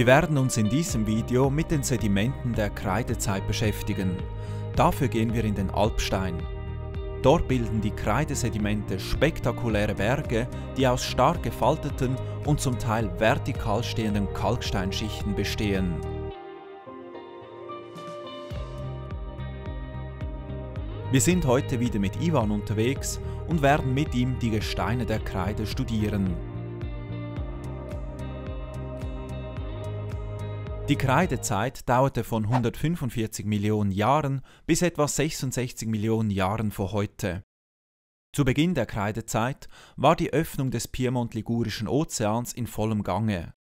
Wir werden uns in diesem Video mit den Sedimenten der Kreidezeit beschäftigen. Dafür gehen wir in den Alpstein. Dort bilden die Kreidesedimente spektakuläre Berge, die aus stark gefalteten und zum Teil vertikal stehenden Kalksteinschichten bestehen. Wir sind heute wieder mit Ivan unterwegs und werden mit ihm die Gesteine der Kreide studieren. Die Kreidezeit dauerte von 145 Millionen Jahren bis etwa 66 Millionen Jahren vor heute. Zu Beginn der Kreidezeit war die Öffnung des Piemont-Ligurischen Ozeans in vollem Gange.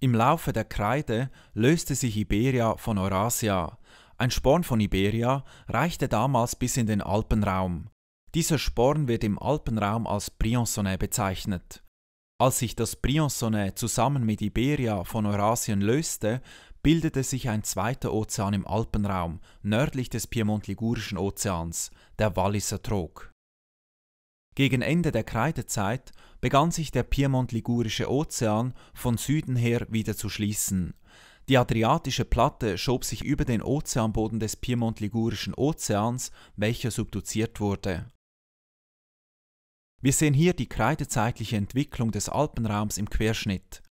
Im Laufe der Kreide löste sich Iberia von Eurasia. Ein Sporn von Iberia reichte damals bis in den Alpenraum. Dieser Sporn wird im Alpenraum als Briançonnet bezeichnet. Als sich das Briançonais zusammen mit Iberia von Eurasien löste, bildete sich ein zweiter Ozean im Alpenraum, nördlich des Piemont-Ligurischen Ozeans, der Walliser Trog. Gegen Ende der Kreidezeit begann sich der Piemont-Ligurische Ozean von Süden her wieder zu schließen. Die Adriatische Platte schob sich über den Ozeanboden des Piemont-Ligurischen Ozeans, welcher subduziert wurde. Wir sehen hier die kreidezeitliche Entwicklung des Alpenraums im Querschnitt.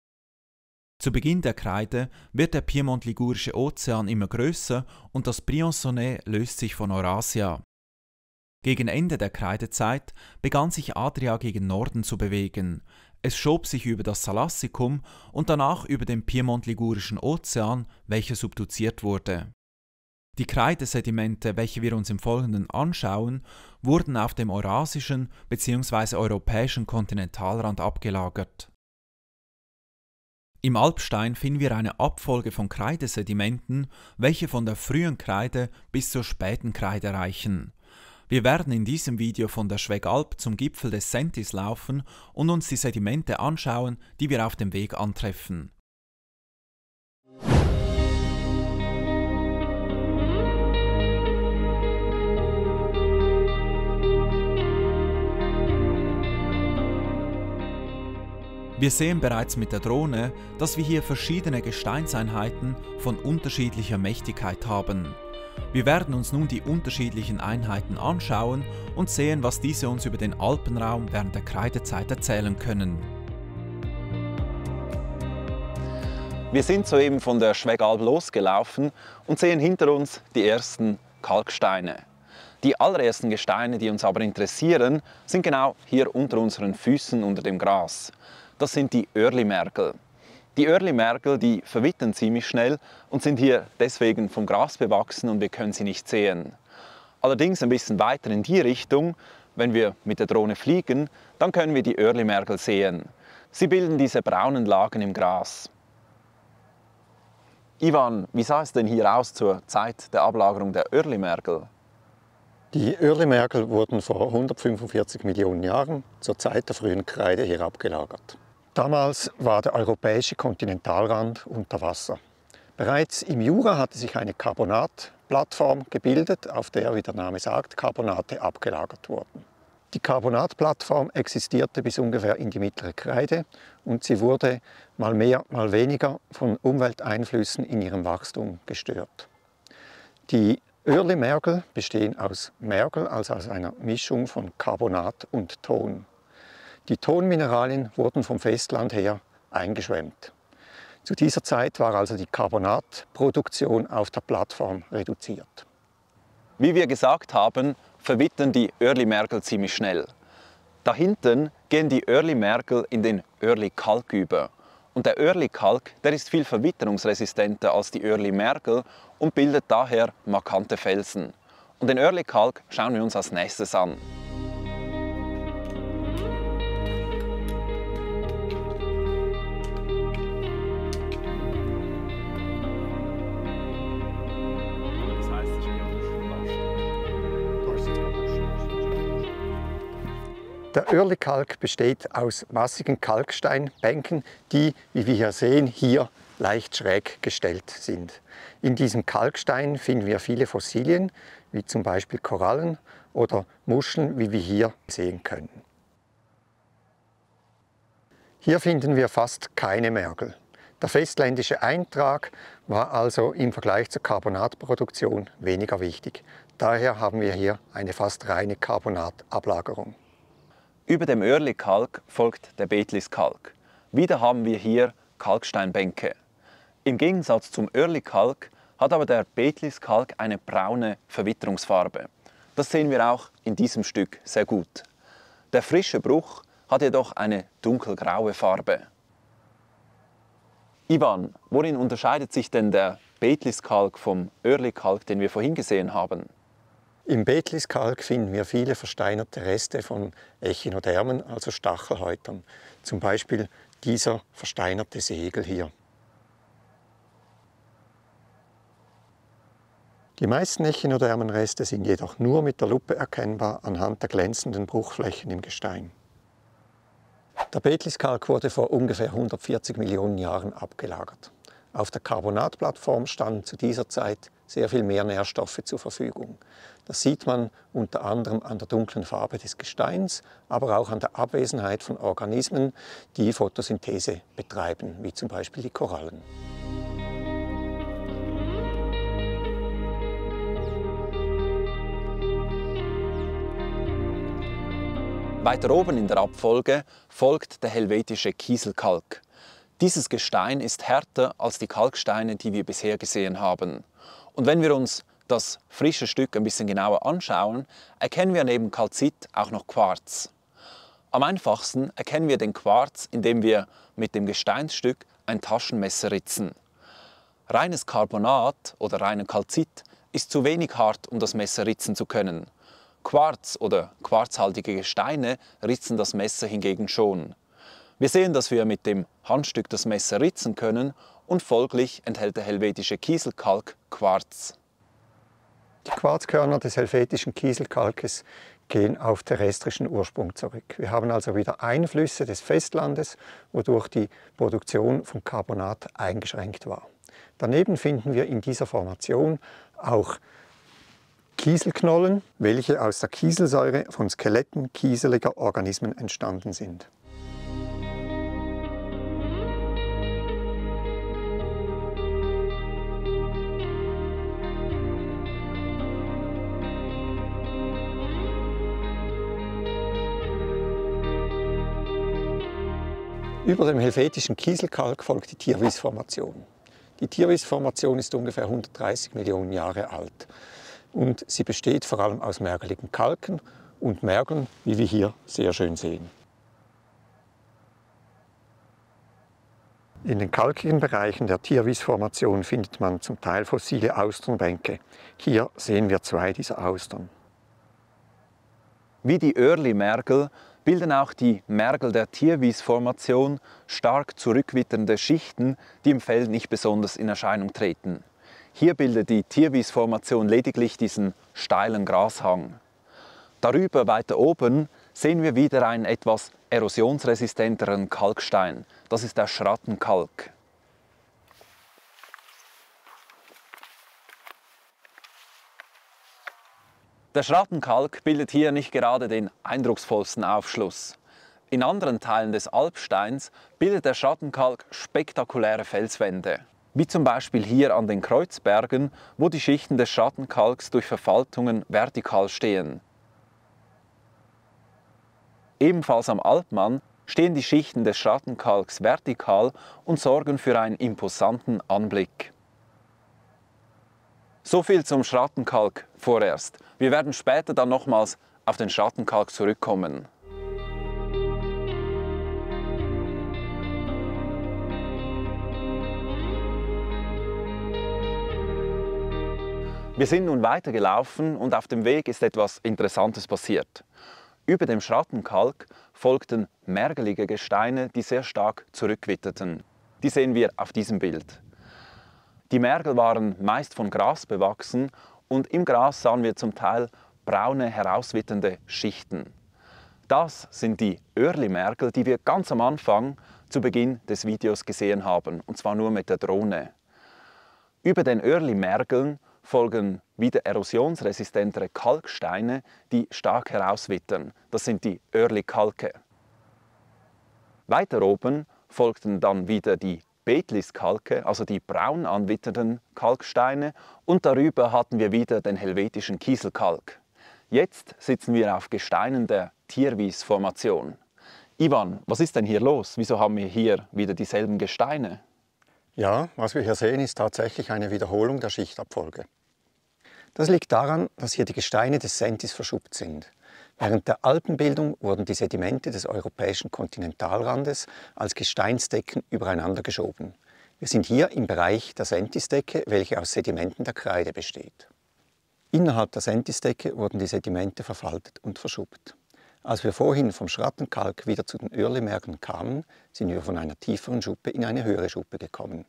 Zu Beginn der Kreide wird der Piemont-Ligurische Ozean immer größer und das Briançonnais löst sich von Eurasia. Gegen Ende der Kreidezeit begann sich Adria gegen Norden zu bewegen. Es schob sich über das Salassikum und danach über den Piemont-Ligurischen Ozean, welcher subduziert wurde. Die Kreidesedimente, welche wir uns im Folgenden anschauen, wurden auf dem eurasischen bzw. europäischen Kontinentalrand abgelagert. Im Alpstein finden wir eine Abfolge von Kreidesedimenten, welche von der frühen Kreide bis zur späten Kreide reichen. Wir werden in diesem Video von der Schwegalp zum Gipfel des Sentis laufen und uns die Sedimente anschauen, die wir auf dem Weg antreffen. Wir sehen bereits mit der Drohne, dass wir hier verschiedene Gesteinseinheiten von unterschiedlicher Mächtigkeit haben. Wir werden uns nun die unterschiedlichen Einheiten anschauen und sehen, was diese uns über den Alpenraum während der Kreidezeit erzählen können. Wir sind soeben von der Schwegalb losgelaufen und sehen hinter uns die ersten Kalksteine. Die allerersten Gesteine, die uns aber interessieren, sind genau hier unter unseren Füßen unter dem Gras das sind die Early-Merkel. Die Early-Merkel, die verwittern ziemlich schnell und sind hier deswegen vom Gras bewachsen und wir können sie nicht sehen. Allerdings ein bisschen weiter in die Richtung, wenn wir mit der Drohne fliegen, dann können wir die Early-Merkel sehen. Sie bilden diese braunen Lagen im Gras. Ivan, wie sah es denn hier aus zur Zeit der Ablagerung der Early-Merkel? Die Early-Merkel wurden vor 145 Millionen Jahren zur Zeit der frühen Kreide hier abgelagert. Damals war der europäische Kontinentalrand unter Wasser. Bereits im Jura hatte sich eine Carbonatplattform gebildet, auf der, wie der Name sagt, Carbonate abgelagert wurden. Die Carbonatplattform existierte bis ungefähr in die mittlere Kreide und sie wurde mal mehr, mal weniger von Umwelteinflüssen in ihrem Wachstum gestört. Die Mergel bestehen aus Mergel, also aus einer Mischung von Carbonat und Ton. Die Tonmineralien wurden vom Festland her eingeschwemmt. Zu dieser Zeit war also die Carbonatproduktion auf der Plattform reduziert. Wie wir gesagt haben, verwittern die Örlimerkel ziemlich schnell. Da hinten gehen die Örlimerkel in den Kalk über. Und der Kalk der ist viel verwitterungsresistenter als die Örlimerkel und bildet daher markante Felsen. Und den Kalk schauen wir uns als nächstes an. Der Örlikalk besteht aus massigen Kalksteinbänken, die, wie wir hier sehen, hier leicht schräg gestellt sind. In diesem Kalkstein finden wir viele Fossilien, wie zum Beispiel Korallen oder Muscheln, wie wir hier sehen können. Hier finden wir fast keine Mergel. Der festländische Eintrag war also im Vergleich zur Carbonatproduktion weniger wichtig. Daher haben wir hier eine fast reine Carbonatablagerung. Über dem Örli-Kalk folgt der Betlis-Kalk. Wieder haben wir hier Kalksteinbänke. Im Gegensatz zum Örli-Kalk hat aber der Betlis-Kalk eine braune Verwitterungsfarbe. Das sehen wir auch in diesem Stück sehr gut. Der frische Bruch hat jedoch eine dunkelgraue Farbe. Ivan, worin unterscheidet sich denn der Betlis-Kalk vom Örli-Kalk, den wir vorhin gesehen haben? Im Betliskalk finden wir viele versteinerte Reste von Echinodermen, also Stachelhäutern. Zum Beispiel dieser versteinerte Segel hier. Die meisten Echinodermenreste sind jedoch nur mit der Lupe erkennbar anhand der glänzenden Bruchflächen im Gestein. Der Betliskalk wurde vor ungefähr 140 Millionen Jahren abgelagert. Auf der Carbonatplattform standen zu dieser Zeit sehr viel mehr Nährstoffe zur Verfügung. Das sieht man unter anderem an der dunklen Farbe des Gesteins, aber auch an der Abwesenheit von Organismen, die Photosynthese betreiben, wie zum Beispiel die Korallen. Weiter oben in der Abfolge folgt der helvetische Kieselkalk. Dieses Gestein ist härter als die Kalksteine, die wir bisher gesehen haben. Und wenn wir uns das frische Stück ein bisschen genauer anschauen, erkennen wir neben Kalzit auch noch Quarz. Am einfachsten erkennen wir den Quarz, indem wir mit dem Gesteinsstück ein Taschenmesser ritzen. Reines Carbonat oder reiner Kalzit ist zu wenig hart, um das Messer ritzen zu können. Quarz oder quarzhaltige Gesteine ritzen das Messer hingegen schon. Wir sehen, dass wir mit dem Handstück das Messer ritzen können und folglich enthält der helvetische Kieselkalk Quarz. Die Quarzkörner des helvetischen Kieselkalkes gehen auf terrestrischen Ursprung zurück. Wir haben also wieder Einflüsse des Festlandes, wodurch die Produktion von Carbonat eingeschränkt war. Daneben finden wir in dieser Formation auch Kieselknollen, welche aus der Kieselsäure von Skeletten kieseliger Organismen entstanden sind. Über dem helvetischen Kieselkalk folgt die Tierwiesformation. Die Tierwiesformation ist ungefähr 130 Millionen Jahre alt und sie besteht vor allem aus mergeligen Kalken und Mergeln, wie wir hier sehr schön sehen. In den kalkigen Bereichen der Tierwiesformation findet man zum Teil fossile Austernbänke. Hier sehen wir zwei dieser Austern. Wie die Early-Mergel bilden auch die Mergel der Tierwiesformation stark zurückwitternde Schichten, die im Feld nicht besonders in Erscheinung treten. Hier bildet die Tierwiesformation lediglich diesen steilen Grashang. Darüber weiter oben sehen wir wieder einen etwas erosionsresistenteren Kalkstein. Das ist der Schrattenkalk. Der Schrattenkalk bildet hier nicht gerade den eindrucksvollsten Aufschluss. In anderen Teilen des Alpsteins bildet der Schrattenkalk spektakuläre Felswände, wie zum Beispiel hier an den Kreuzbergen, wo die Schichten des Schattenkalks durch Verfaltungen vertikal stehen. Ebenfalls am Alpmann stehen die Schichten des Schattenkalks vertikal und sorgen für einen imposanten Anblick. So viel zum Schattenkalk vorerst. Wir werden später dann nochmals auf den Schattenkalk zurückkommen. Wir sind nun weitergelaufen und auf dem Weg ist etwas Interessantes passiert. Über dem Schattenkalk folgten mergelige Gesteine, die sehr stark zurückwitterten. Die sehen wir auf diesem Bild. Die Mergel waren meist von Gras bewachsen und im Gras sahen wir zum Teil braune, herauswitternde Schichten. Das sind die örli Örlimerkel, die wir ganz am Anfang zu Beginn des Videos gesehen haben, und zwar nur mit der Drohne. Über den örli Örlimergeln folgen wieder erosionsresistentere Kalksteine, die stark herauswittern. Das sind die Örli-Kalke. Weiter oben folgten dann wieder die Betliskalke, also die braun anwitternden Kalksteine, und darüber hatten wir wieder den helvetischen Kieselkalk. Jetzt sitzen wir auf Gesteinen der Tierwies-Formation. Ivan, was ist denn hier los? Wieso haben wir hier wieder dieselben Gesteine? Ja, was wir hier sehen, ist tatsächlich eine Wiederholung der Schichtabfolge. Das liegt daran, dass hier die Gesteine des Sentis verschuppt sind. Während der Alpenbildung wurden die Sedimente des europäischen Kontinentalrandes als Gesteinsdecken übereinander geschoben. Wir sind hier im Bereich der Sentisdecke, welche aus Sedimenten der Kreide besteht. Innerhalb der Sentisdecke wurden die Sedimente verfaltet und verschubt. Als wir vorhin vom Schrattenkalk wieder zu den Örlemärgen kamen, sind wir von einer tieferen Schuppe in eine höhere Schuppe gekommen.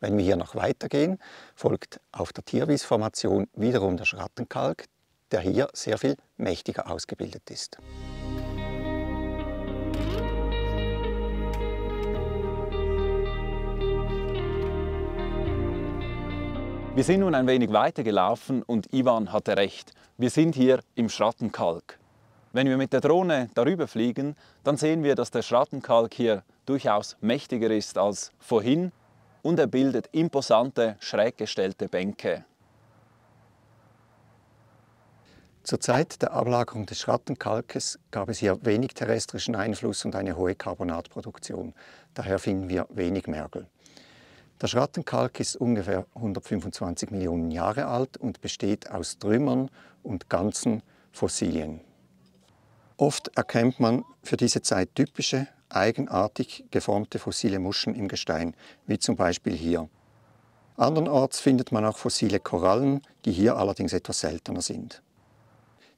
Wenn wir hier noch weitergehen, folgt auf der Tierwiesformation wiederum der Schrattenkalk, der hier sehr viel mächtiger ausgebildet ist. Wir sind nun ein wenig weiter gelaufen und Ivan hatte recht. Wir sind hier im Schrattenkalk. Wenn wir mit der Drohne darüber fliegen, dann sehen wir, dass der Schrattenkalk hier durchaus mächtiger ist als vorhin und er bildet imposante, schräg gestellte Bänke. Zur Zeit der Ablagerung des Schrattenkalkes gab es hier wenig terrestrischen Einfluss und eine hohe Carbonatproduktion. Daher finden wir wenig Mergel. Der Schrattenkalk ist ungefähr 125 Millionen Jahre alt und besteht aus Trümmern und ganzen Fossilien. Oft erkennt man für diese Zeit typische, eigenartig geformte fossile Muscheln im Gestein, wie zum Beispiel hier. Andernorts findet man auch fossile Korallen, die hier allerdings etwas seltener sind.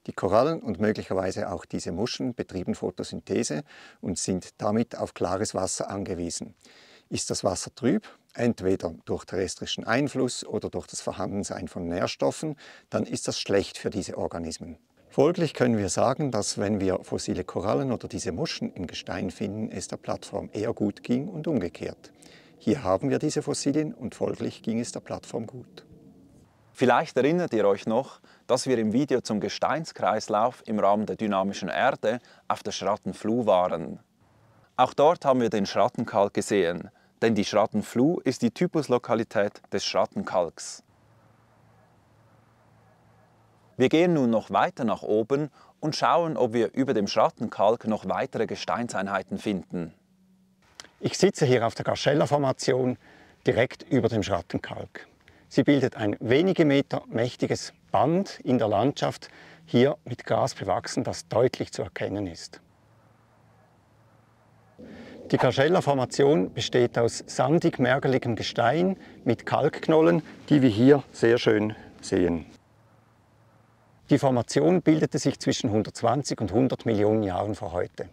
Die Korallen und möglicherweise auch diese Muscheln betrieben Photosynthese und sind damit auf klares Wasser angewiesen. Ist das Wasser trüb, entweder durch terrestrischen Einfluss oder durch das Vorhandensein von Nährstoffen, dann ist das schlecht für diese Organismen. Folglich können wir sagen, dass wenn wir fossile Korallen oder diese Muscheln im Gestein finden, es der Plattform eher gut ging und umgekehrt. Hier haben wir diese Fossilien und folglich ging es der Plattform gut. Vielleicht erinnert ihr euch noch, dass wir im Video zum Gesteinskreislauf im Rahmen der dynamischen Erde auf der Schrattenfluh waren. Auch dort haben wir den Schrattenkalk gesehen, denn die Schrattenfluh ist die Typuslokalität des Schrattenkalks. Wir gehen nun noch weiter nach oben und schauen, ob wir über dem Schrattenkalk noch weitere Gesteinseinheiten finden. Ich sitze hier auf der Gaschella-Formation direkt über dem Schrattenkalk. Sie bildet ein wenige Meter mächtiges Band in der Landschaft hier mit Gras bewachsen, das deutlich zu erkennen ist. Die Karscheller-Formation besteht aus sandig-mergeligem Gestein mit Kalkknollen, die wir hier sehr schön sehen. Die Formation bildete sich zwischen 120 und 100 Millionen Jahren vor heute.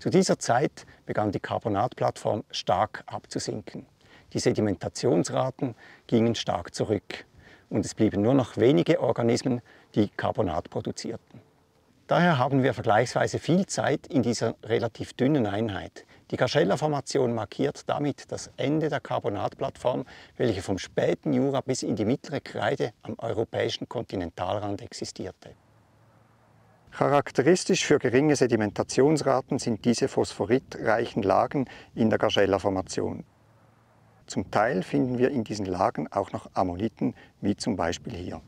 Zu dieser Zeit begann die Karbonatplattform stark abzusinken. Die Sedimentationsraten gingen stark zurück und es blieben nur noch wenige Organismen, die Carbonat produzierten. Daher haben wir vergleichsweise viel Zeit in dieser relativ dünnen Einheit. Die Carschella-Formation markiert damit das Ende der Carbonatplattform, welche vom späten Jura bis in die mittlere Kreide am europäischen Kontinentalrand existierte. Charakteristisch für geringe Sedimentationsraten sind diese phosphoritreichen Lagen in der Carschella-Formation. Zum Teil finden wir in diesen Lagen auch noch Ammoniten, wie zum Beispiel hier.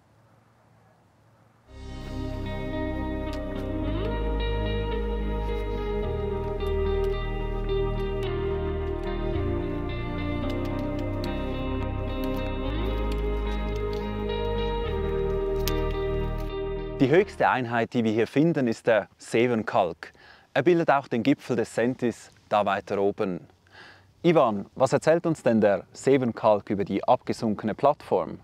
Die höchste Einheit, die wir hier finden, ist der Sevenkalk. Er bildet auch den Gipfel des Sentis da weiter oben. Ivan, was erzählt uns denn der Sevenkalk über die abgesunkene Plattform?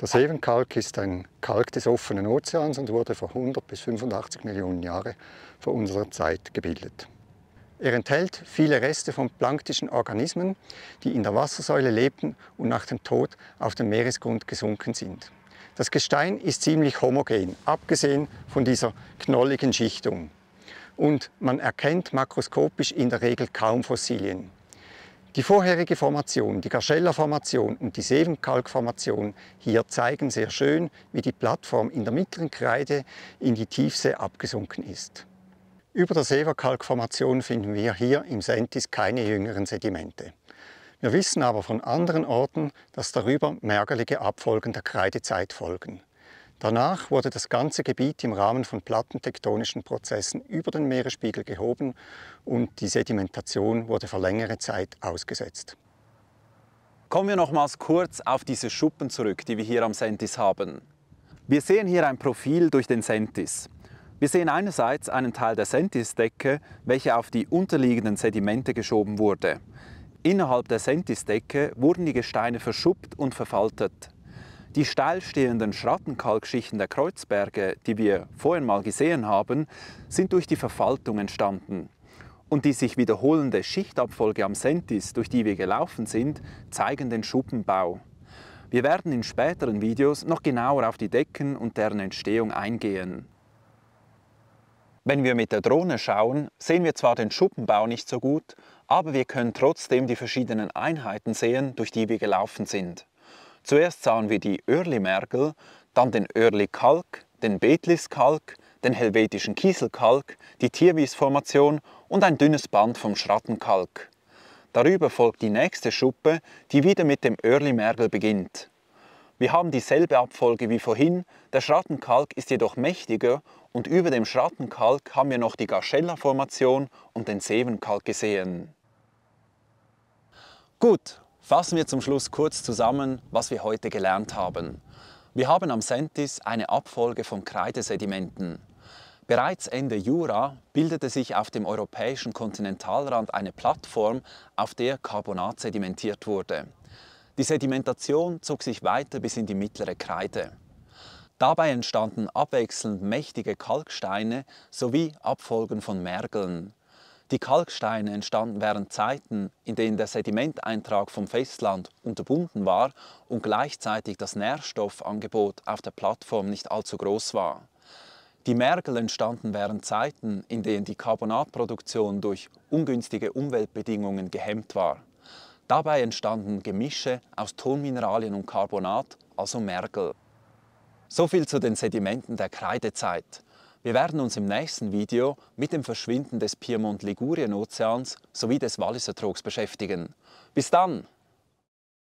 Der Sevenkalk ist ein Kalk des offenen Ozeans und wurde vor 100 bis 85 Millionen Jahren vor unserer Zeit gebildet. Er enthält viele Reste von planktischen Organismen, die in der Wassersäule lebten und nach dem Tod auf den Meeresgrund gesunken sind. Das Gestein ist ziemlich homogen, abgesehen von dieser knolligen Schichtung. Und man erkennt makroskopisch in der Regel kaum Fossilien. Die vorherige Formation, die Gaschella-Formation und die Sevenkalk-Formation hier zeigen sehr schön, wie die Plattform in der mittleren Kreide in die Tiefsee abgesunken ist. Über der Severkalk-Formation finden wir hier im Sentis keine jüngeren Sedimente. Wir wissen aber von anderen Orten, dass darüber mergelige Abfolgen der Kreidezeit folgen. Danach wurde das ganze Gebiet im Rahmen von plattentektonischen Prozessen über den Meeresspiegel gehoben und die Sedimentation wurde für längere Zeit ausgesetzt. Kommen wir nochmals kurz auf diese Schuppen zurück, die wir hier am Sentis haben. Wir sehen hier ein Profil durch den Sentis. Wir sehen einerseits einen Teil der Sentis-Decke, welcher auf die unterliegenden Sedimente geschoben wurde. Innerhalb der Sentis-Decke wurden die Gesteine verschuppt und verfaltet. Die steil stehenden Schrattenkalkschichten der Kreuzberge, die wir vorhin mal gesehen haben, sind durch die Verfaltung entstanden. Und die sich wiederholende Schichtabfolge am Sentis, durch die wir gelaufen sind, zeigen den Schuppenbau. Wir werden in späteren Videos noch genauer auf die Decken und deren Entstehung eingehen. Wenn wir mit der Drohne schauen, sehen wir zwar den Schuppenbau nicht so gut, aber wir können trotzdem die verschiedenen Einheiten sehen, durch die wir gelaufen sind. Zuerst sahen wir die Örli-Mergel, dann den Örli-Kalk, den Betlis-Kalk, den helvetischen Kieselkalk, die Tierwies-Formation und ein dünnes Band vom Schrattenkalk. Darüber folgt die nächste Schuppe, die wieder mit dem Örli-Mergel beginnt. Wir haben dieselbe Abfolge wie vorhin, der Schrattenkalk ist jedoch mächtiger und über dem Schrattenkalk haben wir noch die Garschella-Formation und den Sevenkalk gesehen. Gut, Fassen wir zum Schluss kurz zusammen, was wir heute gelernt haben. Wir haben am Sentis eine Abfolge von Kreidesedimenten. Bereits Ende Jura bildete sich auf dem europäischen Kontinentalrand eine Plattform, auf der Carbonat sedimentiert wurde. Die Sedimentation zog sich weiter bis in die mittlere Kreide. Dabei entstanden abwechselnd mächtige Kalksteine sowie Abfolgen von Mergeln. Die Kalksteine entstanden während Zeiten, in denen der Sedimenteintrag vom Festland unterbunden war und gleichzeitig das Nährstoffangebot auf der Plattform nicht allzu groß war. Die Mergel entstanden während Zeiten, in denen die Carbonatproduktion durch ungünstige Umweltbedingungen gehemmt war. Dabei entstanden Gemische aus Tonmineralien und Carbonat, also Mergel. So viel zu den Sedimenten der Kreidezeit. Wir werden uns im nächsten Video mit dem Verschwinden des Piemont-Ligurien-Ozeans sowie des Walliser Trogs beschäftigen. Bis dann!